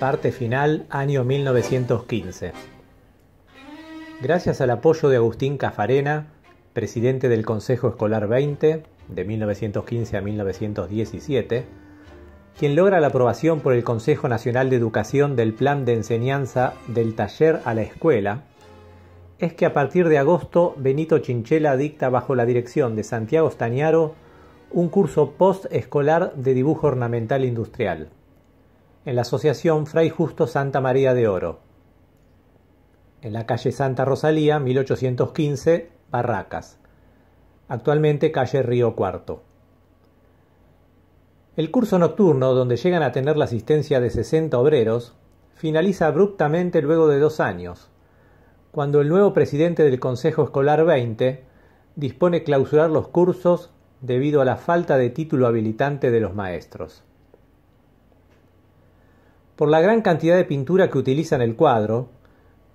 Parte final, año 1915. Gracias al apoyo de Agustín Cafarena, presidente del Consejo Escolar 20, de 1915 a 1917, quien logra la aprobación por el Consejo Nacional de Educación del Plan de Enseñanza del Taller a la Escuela, es que a partir de agosto Benito Chinchela dicta bajo la dirección de Santiago Stañaro un curso postescolar de dibujo ornamental industrial en la Asociación Fray Justo Santa María de Oro, en la calle Santa Rosalía, 1815, Barracas, actualmente calle Río Cuarto. El curso nocturno, donde llegan a tener la asistencia de 60 obreros, finaliza abruptamente luego de dos años, cuando el nuevo presidente del Consejo Escolar 20 dispone clausurar los cursos debido a la falta de título habilitante de los maestros. Por la gran cantidad de pintura que utiliza en el cuadro,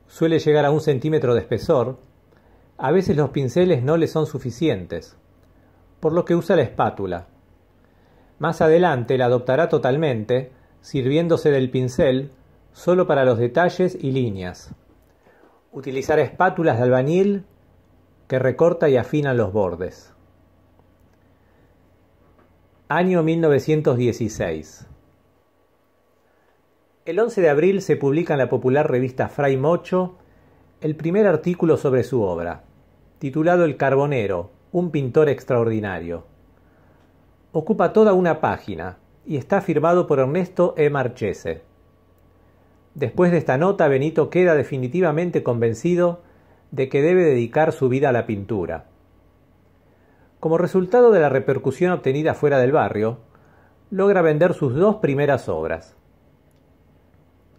suele llegar a un centímetro de espesor, a veces los pinceles no le son suficientes, por lo que usa la espátula. Más adelante la adoptará totalmente, sirviéndose del pincel solo para los detalles y líneas. Utilizará espátulas de albañil que recorta y afina los bordes. Año 1916. El 11 de abril se publica en la popular revista Fray Mocho el primer artículo sobre su obra, titulado El Carbonero, un pintor extraordinario. Ocupa toda una página y está firmado por Ernesto E. Marchese. Después de esta nota, Benito queda definitivamente convencido de que debe dedicar su vida a la pintura. Como resultado de la repercusión obtenida fuera del barrio, logra vender sus dos primeras obras,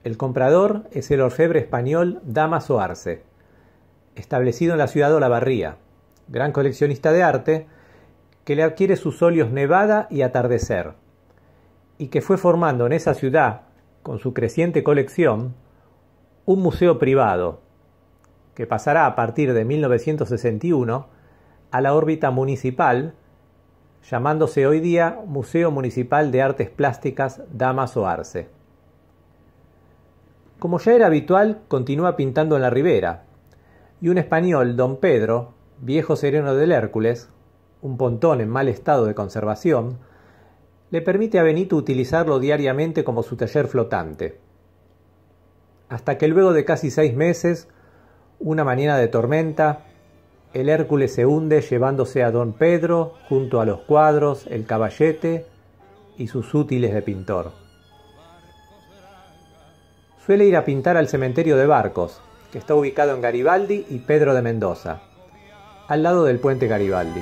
el comprador es el orfebre español Damaso Arce, establecido en la ciudad de Olavarría, gran coleccionista de arte, que le adquiere sus óleos Nevada y Atardecer, y que fue formando en esa ciudad, con su creciente colección, un museo privado, que pasará a partir de 1961 a la órbita municipal, llamándose hoy día Museo Municipal de Artes Plásticas Damaso Arce. Como ya era habitual, continúa pintando en la ribera. Y un español, don Pedro, viejo sereno del Hércules, un pontón en mal estado de conservación, le permite a Benito utilizarlo diariamente como su taller flotante. Hasta que luego de casi seis meses, una mañana de tormenta, el Hércules se hunde llevándose a don Pedro junto a los cuadros, el caballete y sus útiles de pintor suele ir a pintar al cementerio de Barcos, que está ubicado en Garibaldi y Pedro de Mendoza, al lado del puente Garibaldi.